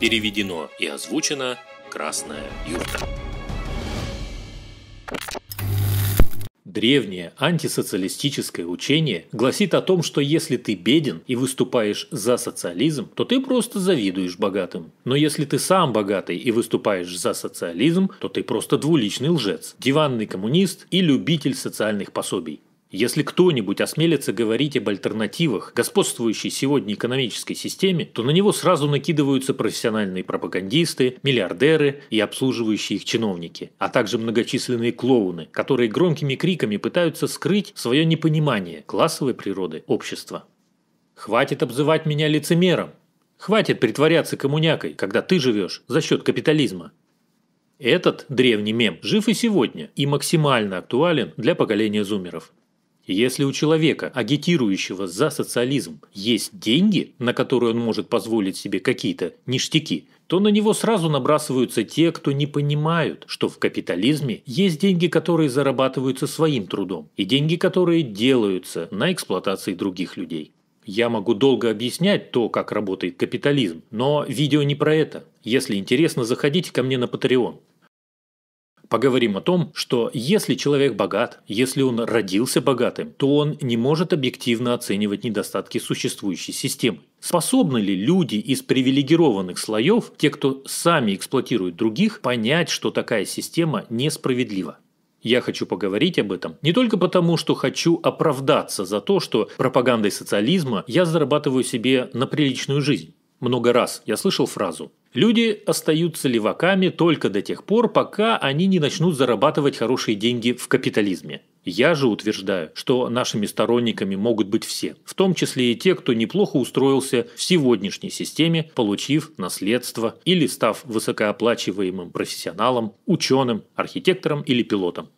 Переведено и озвучено «Красная юрта». Древнее антисоциалистическое учение гласит о том, что если ты беден и выступаешь за социализм, то ты просто завидуешь богатым. Но если ты сам богатый и выступаешь за социализм, то ты просто двуличный лжец, диванный коммунист и любитель социальных пособий. Если кто-нибудь осмелится говорить об альтернативах господствующей сегодня экономической системе, то на него сразу накидываются профессиональные пропагандисты, миллиардеры и обслуживающие их чиновники, а также многочисленные клоуны, которые громкими криками пытаются скрыть свое непонимание классовой природы общества. «Хватит обзывать меня лицемером! Хватит притворяться коммунякой, когда ты живешь за счет капитализма!» Этот древний мем жив и сегодня и максимально актуален для поколения зумеров. Если у человека, агитирующего за социализм, есть деньги, на которые он может позволить себе какие-то ништяки, то на него сразу набрасываются те, кто не понимают, что в капитализме есть деньги, которые зарабатываются своим трудом, и деньги, которые делаются на эксплуатации других людей. Я могу долго объяснять то, как работает капитализм, но видео не про это. Если интересно, заходите ко мне на Patreon поговорим о том, что если человек богат, если он родился богатым, то он не может объективно оценивать недостатки существующей системы. Способны ли люди из привилегированных слоев, те, кто сами эксплуатируют других, понять, что такая система несправедлива? Я хочу поговорить об этом не только потому, что хочу оправдаться за то, что пропагандой социализма я зарабатываю себе на приличную жизнь. Много раз я слышал фразу Люди остаются леваками только до тех пор, пока они не начнут зарабатывать хорошие деньги в капитализме. Я же утверждаю, что нашими сторонниками могут быть все, в том числе и те, кто неплохо устроился в сегодняшней системе, получив наследство или став высокооплачиваемым профессионалом, ученым, архитектором или пилотом.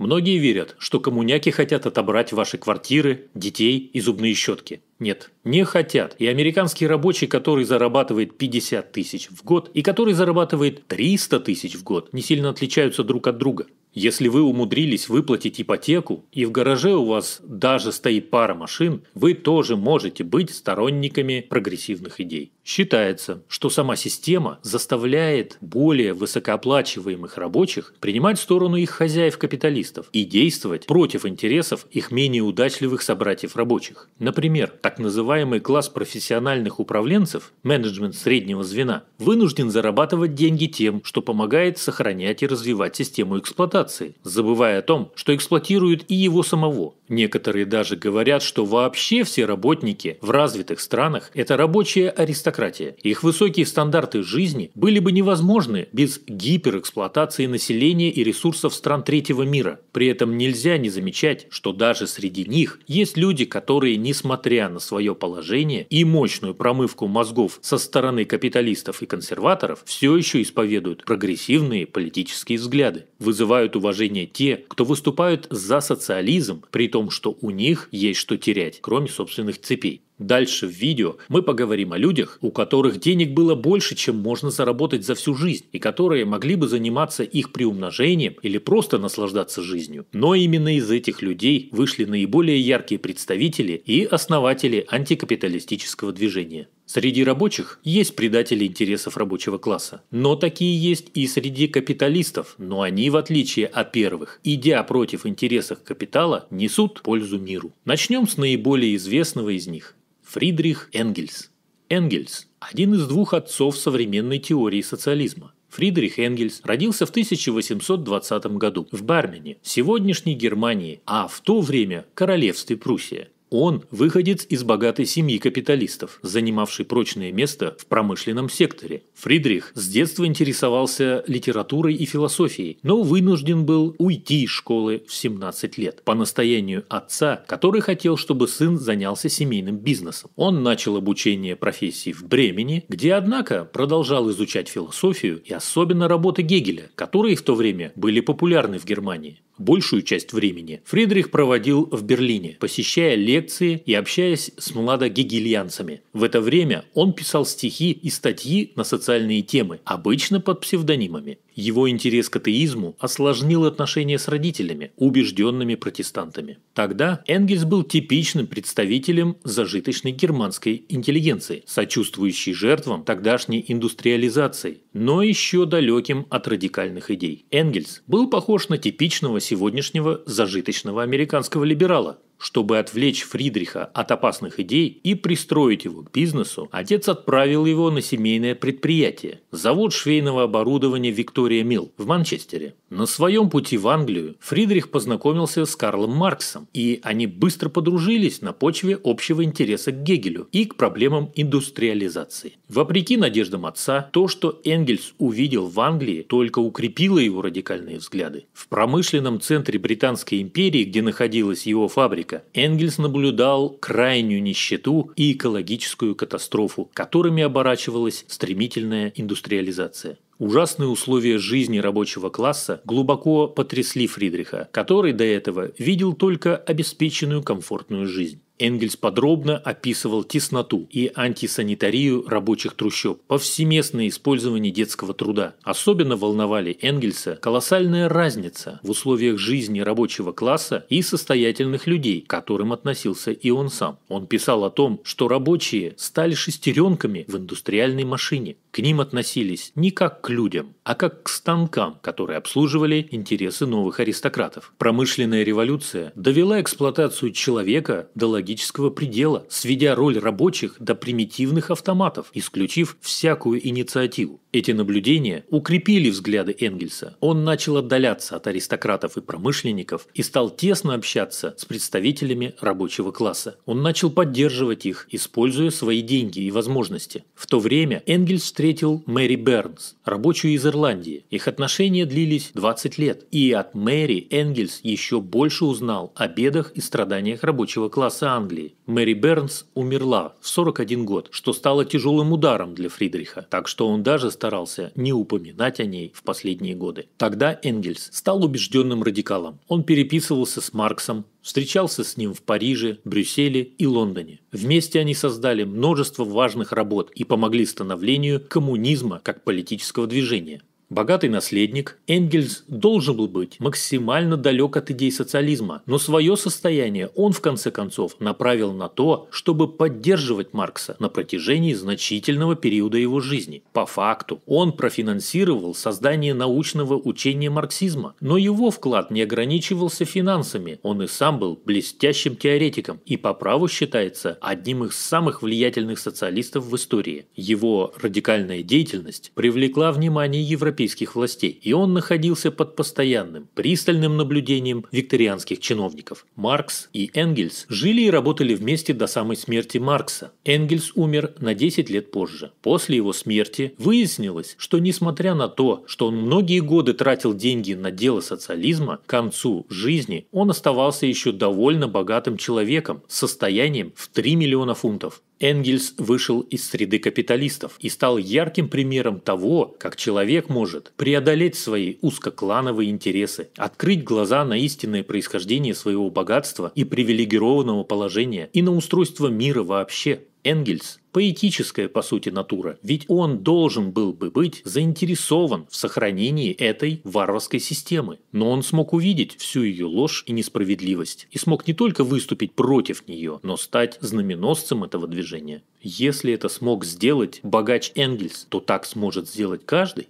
Многие верят, что коммуняки хотят отобрать ваши квартиры, детей и зубные щетки. Нет, не хотят. И американский рабочий, который зарабатывает 50 тысяч в год и который зарабатывает 300 тысяч в год, не сильно отличаются друг от друга. Если вы умудрились выплатить ипотеку и в гараже у вас даже стоит пара машин, вы тоже можете быть сторонниками прогрессивных идей. Считается, что сама система заставляет более высокооплачиваемых рабочих принимать сторону их хозяев-капиталистов и действовать против интересов их менее удачливых собратьев рабочих. Например, так называемый класс профессиональных управленцев, менеджмент среднего звена, вынужден зарабатывать деньги тем, что помогает сохранять и развивать систему эксплуатации эксплуатации, забывая о том, что эксплуатируют и его самого. Некоторые даже говорят, что вообще все работники в развитых странах – это рабочая аристократия. Их высокие стандарты жизни были бы невозможны без гиперэксплуатации населения и ресурсов стран третьего мира. При этом нельзя не замечать, что даже среди них есть люди, которые, несмотря на свое положение и мощную промывку мозгов со стороны капиталистов и консерваторов, все еще исповедуют прогрессивные политические взгляды. Вызывают уважение те, кто выступают за социализм, при том том, что у них есть что терять, кроме собственных цепей. Дальше в видео мы поговорим о людях, у которых денег было больше, чем можно заработать за всю жизнь, и которые могли бы заниматься их приумножением или просто наслаждаться жизнью. Но именно из этих людей вышли наиболее яркие представители и основатели антикапиталистического движения. Среди рабочих есть предатели интересов рабочего класса, но такие есть и среди капиталистов, но они, в отличие от первых, идя против интересов капитала, несут пользу миру. Начнем с наиболее известного из них Фридрих Энгельс. Энгельс – один из двух отцов современной теории социализма. Фридрих Энгельс родился в 1820 году в Бармене, сегодняшней Германии, а в то время – королевстве Пруссия. Он – выходец из богатой семьи капиталистов, занимавший прочное место в промышленном секторе. Фридрих с детства интересовался литературой и философией, но вынужден был уйти из школы в 17 лет по настоянию отца, который хотел, чтобы сын занялся семейным бизнесом. Он начал обучение профессии в Бремени, где, однако, продолжал изучать философию и особенно работы Гегеля, которые в то время были популярны в Германии. Большую часть времени Фридрих проводил в Берлине, посещая лекции и общаясь с младогегельянцами. В это время он писал стихи и статьи на социальные темы, обычно под псевдонимами. Его интерес к атеизму осложнил отношения с родителями, убежденными протестантами. Тогда Энгельс был типичным представителем зажиточной германской интеллигенции, сочувствующей жертвам тогдашней индустриализации, но еще далеким от радикальных идей. Энгельс был похож на типичного сегодняшнего зажиточного американского либерала, чтобы отвлечь Фридриха от опасных идей и пристроить его к бизнесу, отец отправил его на семейное предприятие – завод швейного оборудования «Виктория Милл» в Манчестере. На своем пути в Англию Фридрих познакомился с Карлом Марксом, и они быстро подружились на почве общего интереса к Гегелю и к проблемам индустриализации. Вопреки надеждам отца, то, что Энгельс увидел в Англии, только укрепило его радикальные взгляды. В промышленном центре Британской империи, где находилась его фабрика, порядка. Энгельс наблюдал крайнюю нищету и экологическую катастрофу, которыми оборачивалась стремительная индустриализация. Ужасные условия жизни рабочего класса глубоко потрясли Фридриха, который до этого видел только обеспеченную комфортную жизнь. Энгельс подробно описывал тесноту и антисанитарию рабочих трущоб, повсеместное использование детского труда. Особенно волновали Энгельса колоссальная разница в условиях жизни рабочего класса и состоятельных людей, к которым относился и он сам. Он писал о том, что рабочие стали шестеренками в индустриальной машине. К ним относились не как к людям, а как к станкам, которые обслуживали интересы новых аристократов. Промышленная революция довела эксплуатацию человека до логического предела, сведя роль рабочих до примитивных автоматов, исключив всякую инициативу. Эти наблюдения укрепили взгляды Энгельса. Он начал отдаляться от аристократов и промышленников и стал тесно общаться с представителями рабочего класса. Он начал поддерживать их, используя свои деньги и возможности. В то время Энгельс встретил Мэри Бернс, рабочую из Ирландии. Их отношения длились 20 лет, и от Мэри Энгельс еще больше узнал о бедах и страданиях рабочего класса Англии. Мэри Бернс умерла в 41 год, что стало тяжелым ударом для Фридриха, так что он даже старался не упоминать о ней в последние годы. Тогда Энгельс стал убежденным радикалом. Он переписывался с Марксом, встречался с ним в Париже, Брюсселе и Лондоне. Вместе они создали множество важных работ и помогли становлению коммунизма как политического движения. Богатый наследник, Энгельс должен был быть максимально далек от идей социализма, но свое состояние он в конце концов направил на то, чтобы поддерживать Маркса на протяжении значительного периода его жизни. По факту он профинансировал создание научного учения марксизма, но его вклад не ограничивался финансами, он и сам был блестящим теоретиком и по праву считается одним из самых влиятельных социалистов в истории. Его радикальная деятельность привлекла внимание европейских европейских властей, и он находился под постоянным, пристальным наблюдением викторианских чиновников. Маркс и Энгельс жили и работали вместе до самой смерти Маркса. Энгельс умер на 10 лет позже. После его смерти выяснилось, что несмотря на то, что он многие годы тратил деньги на дело социализма, к концу жизни он оставался еще довольно богатым человеком с состоянием в 3 миллиона фунтов. Энгельс вышел из среды капиталистов и стал ярким примером того, как человек может преодолеть свои узкоклановые интересы, открыть глаза на истинное происхождение своего богатства и привилегированного положения и на устройство мира вообще. Энгельс поэтическая, по сути, натура, ведь он должен был бы быть заинтересован в сохранении этой варварской системы. Но он смог увидеть всю ее ложь и несправедливость, и смог не только выступить против нее, но стать знаменосцем этого движения. Если это смог сделать богач Энгельс, то так сможет сделать каждый.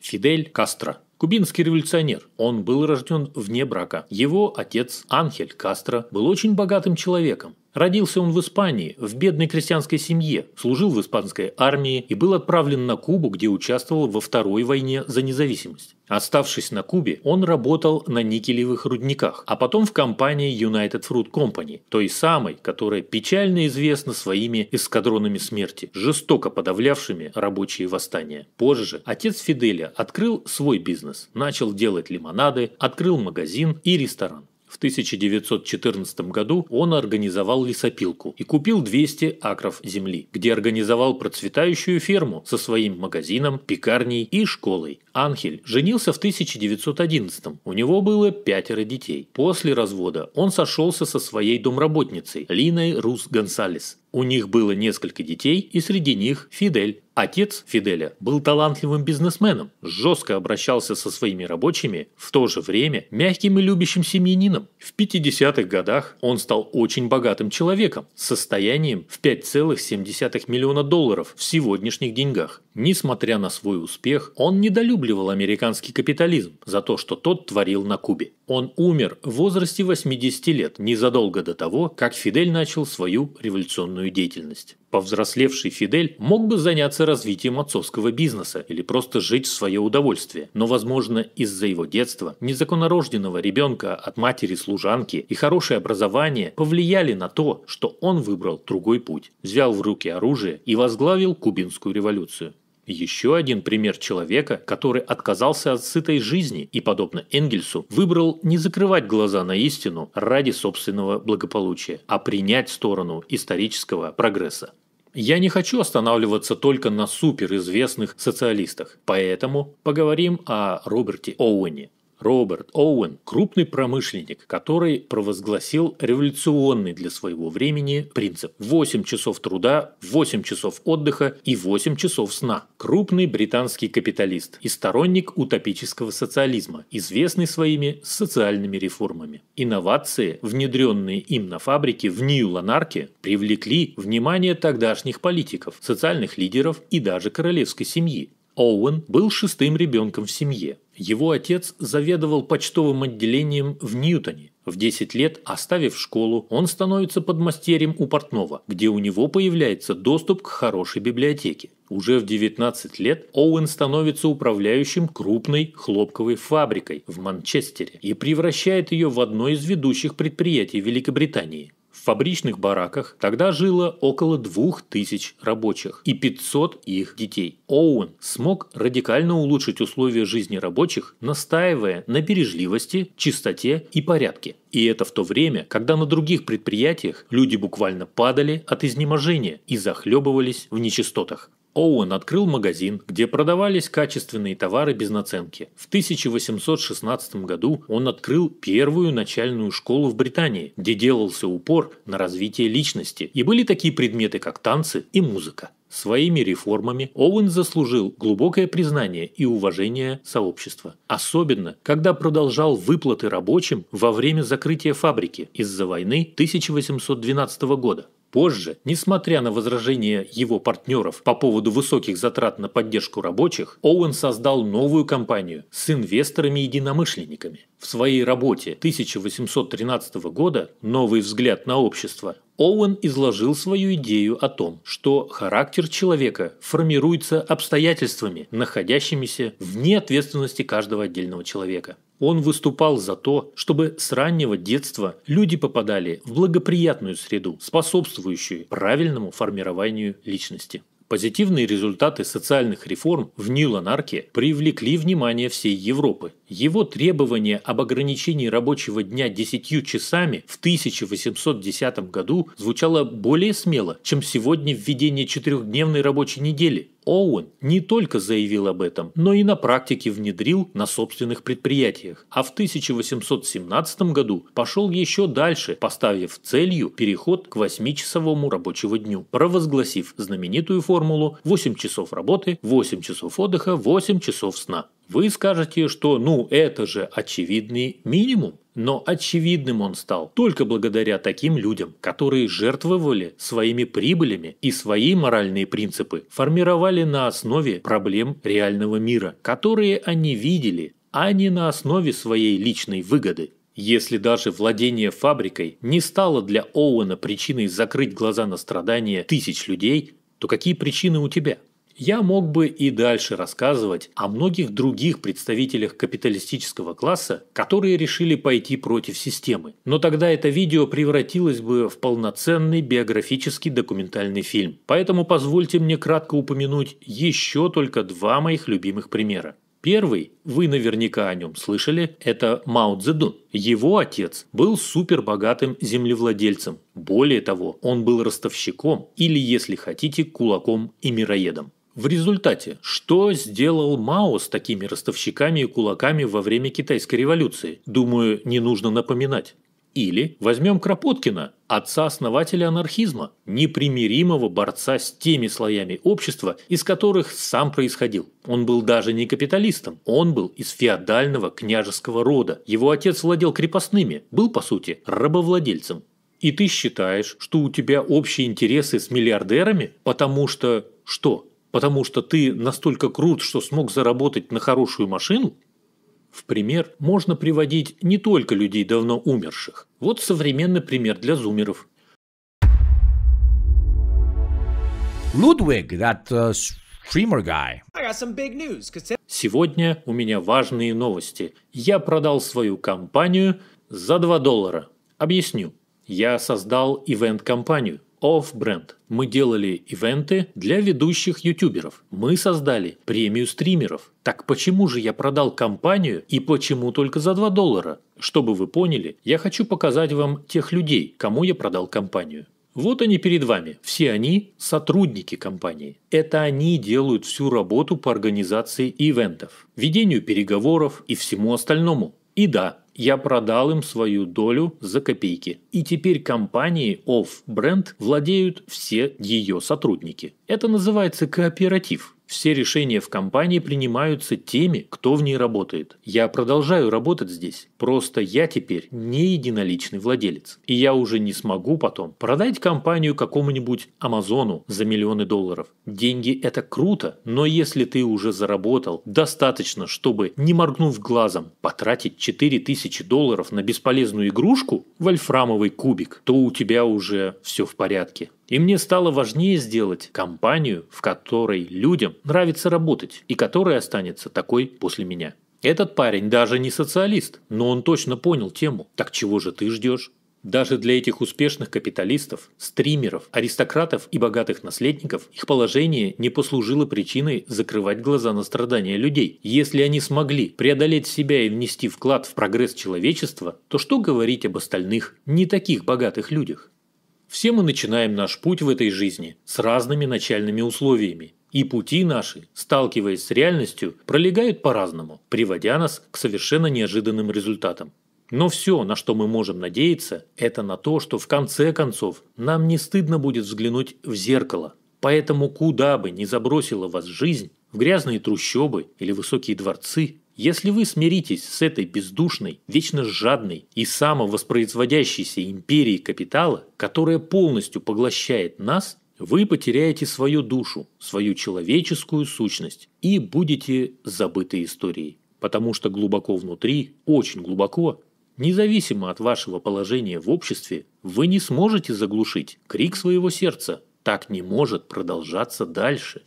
Фидель Кастро Кубинский революционер. Он был рожден вне брака. Его отец Анхель Кастро был очень богатым человеком, Родился он в Испании, в бедной крестьянской семье, служил в испанской армии и был отправлен на Кубу, где участвовал во Второй войне за независимость. Оставшись на Кубе, он работал на никелевых рудниках, а потом в компании United Fruit Company, той самой, которая печально известна своими эскадронами смерти, жестоко подавлявшими рабочие восстания. Позже отец Фиделя открыл свой бизнес, начал делать лимонады, открыл магазин и ресторан. В 1914 году он организовал лесопилку и купил 200 акров земли, где организовал процветающую ферму со своим магазином, пекарней и школой. Анхель женился в 1911 У него было пятеро детей. После развода он сошелся со своей домработницей Линой Рус Гонсалес. У них было несколько детей, и среди них Фидель. Отец Фиделя был талантливым бизнесменом, жестко обращался со своими рабочими, в то же время мягким и любящим семьянином. В 50-х годах он стал очень богатым человеком, с состоянием в 5,7 миллиона долларов в сегодняшних деньгах. Несмотря на свой успех, он недолюбливал американский капитализм за то, что тот творил на Кубе. Он умер в возрасте 80 лет, незадолго до того, как Фидель начал свою революционную общественную деятельность. Повзрослевший Фидель мог бы заняться развитием отцовского бизнеса или просто жить в свое удовольствие, но, возможно, из-за его детства, незаконорожденного ребенка от матери-служанки и хорошее образование повлияли на то, что он выбрал другой путь, взял в руки оружие и возглавил Кубинскую революцию. Еще один пример человека, который отказался от сытой жизни и, подобно Энгельсу, выбрал не закрывать глаза на истину ради собственного благополучия, а принять сторону исторического прогресса. Я не хочу останавливаться только на суперизвестных социалистах, поэтому поговорим о Роберте Оуэне. Роберт Оуэн – крупный промышленник, который провозгласил революционный для своего времени принцип – 8 часов труда, 8 часов отдыха и 8 часов сна. Крупный британский капиталист и сторонник утопического социализма, известный своими социальными реформами. Инновации, внедренные им на фабрике в Нью-Ланарке, привлекли внимание тогдашних политиков, социальных лидеров и даже королевской семьи. Оуэн был шестым ребенком в семье. Его отец заведовал почтовым отделением в Ньютоне. В 10 лет, оставив школу, он становится подмастерьем у портного, где у него появляется доступ к хорошей библиотеке. Уже в 19 лет Оуэн становится управляющим крупной хлопковой фабрикой в Манчестере и превращает ее в одно из ведущих предприятий Великобритании. В фабричных бараках тогда жило около двух тысяч рабочих и 500 их детей. Оуэн смог радикально улучшить условия жизни рабочих, настаивая на бережливости, чистоте и порядке. И это в то время, когда на других предприятиях люди буквально падали от изнеможения и захлебывались в нечистотах. Оуэн открыл магазин, где продавались качественные товары без наценки. В 1816 году он открыл первую начальную школу в Британии, где делался упор на развитие личности, и были такие предметы, как танцы и музыка. Своими реформами Оуэн заслужил глубокое признание и уважение сообщества, особенно когда продолжал выплаты рабочим во время закрытия фабрики из-за войны 1812 года. Позже, несмотря на возражения его партнеров по поводу высоких затрат на поддержку рабочих, Оуэн создал новую компанию с инвесторами-единомышленниками. В своей работе 1813 года «Новый взгляд на общество» Оуэн изложил свою идею о том, что характер человека формируется обстоятельствами, находящимися вне ответственности каждого отдельного человека. Он выступал за то, чтобы с раннего детства люди попадали в благоприятную среду, способствующую правильному формированию личности. Позитивные результаты социальных реформ в Нью-Ланарке привлекли внимание всей Европы. Его требование об ограничении рабочего дня 10 часами в 1810 году звучало более смело, чем сегодня введение четырехдневной рабочей недели. Оуэн не только заявил об этом, но и на практике внедрил на собственных предприятиях, а в 1817 году пошел еще дальше, поставив целью переход к 8-часовому рабочему дню, провозгласив знаменитую формулу 8 часов работы, 8 часов отдыха, 8 часов сна. Вы скажете, что ну это же очевидный минимум. Но очевидным он стал только благодаря таким людям, которые жертвовали своими прибылями и свои моральные принципы формировали на основе проблем реального мира, которые они видели, а не на основе своей личной выгоды. Если даже владение фабрикой не стало для Оуэна причиной закрыть глаза на страдания тысяч людей, то какие причины у тебя? Я мог бы и дальше рассказывать о многих других представителях капиталистического класса, которые решили пойти против системы. Но тогда это видео превратилось бы в полноценный биографический документальный фильм. Поэтому позвольте мне кратко упомянуть еще только два моих любимых примера. Первый, вы наверняка о нем слышали, это Мао Цзэдун. Его отец был супербогатым землевладельцем. Более того, он был ростовщиком или, если хотите, кулаком и мироедом. В результате, что сделал Мао с такими ростовщиками и кулаками во время Китайской революции? Думаю, не нужно напоминать. Или возьмем Кропоткина, отца-основателя анархизма, непримиримого борца с теми слоями общества, из которых сам происходил. Он был даже не капиталистом, он был из феодального княжеского рода. Его отец владел крепостными, был, по сути, рабовладельцем. И ты считаешь, что у тебя общие интересы с миллиардерами? Потому что что? потому что ты настолько крут, что смог заработать на хорошую машину, в пример можно приводить не только людей давно умерших. Вот современный пример для зумеров. Лудвиг, that uh, streamer guy. I got some big news, Сегодня у меня важные новости. Я продал свою компанию за 2 доллара. Объясню. Я создал ивент-компанию офф-бренд. Мы делали ивенты для ведущих ютуберов. Мы создали премию стримеров. Так почему же я продал компанию и почему только за 2 доллара? Чтобы вы поняли, я хочу показать вам тех людей, кому я продал компанию. Вот они перед вами. Все они – сотрудники компании. Это они делают всю работу по организации ивентов, ведению переговоров и всему остальному. И да, я продал им свою долю за копейки. И теперь компанией Off Brand владеют все ее сотрудники. Это называется кооператив. Все решения в компании принимаются теми, кто в ней работает. Я продолжаю работать здесь, просто я теперь не единоличный владелец. И я уже не смогу потом продать компанию какому-нибудь Амазону за миллионы долларов. Деньги – это круто, но если ты уже заработал, достаточно, чтобы, не моргнув глазом, потратить 4000 долларов на бесполезную игрушку, вольфрамовый кубик, то у тебя уже все в порядке. И мне стало важнее сделать компанию, в которой людям нравится работать и которая останется такой после меня. Этот парень даже не социалист, но он точно понял тему. Так чего же ты ждешь? Даже для этих успешных капиталистов, стримеров, аристократов и богатых наследников их положение не послужило причиной закрывать глаза на страдания людей. Если они смогли преодолеть себя и внести вклад в прогресс человечества, то что говорить об остальных, не таких богатых людях? Все мы начинаем наш путь в этой жизни с разными начальными условиями. И пути наши, сталкиваясь с реальностью, пролегают по-разному, приводя нас к совершенно неожиданным результатам. Но все, на что мы можем надеяться, это на то, что в конце концов нам не стыдно будет взглянуть в зеркало. Поэтому куда бы ни забросила вас жизнь, в грязные трущобы или высокие дворцы, если вы смиритесь с этой бездушной, вечно жадной и самовоспроизводящейся империей капитала, которая полностью поглощает нас, вы потеряете свою душу, свою человеческую сущность и будете забыты историей. Потому что глубоко внутри, очень глубоко, независимо от вашего положения в обществе, вы не сможете заглушить крик своего сердца. Так не может продолжаться дальше.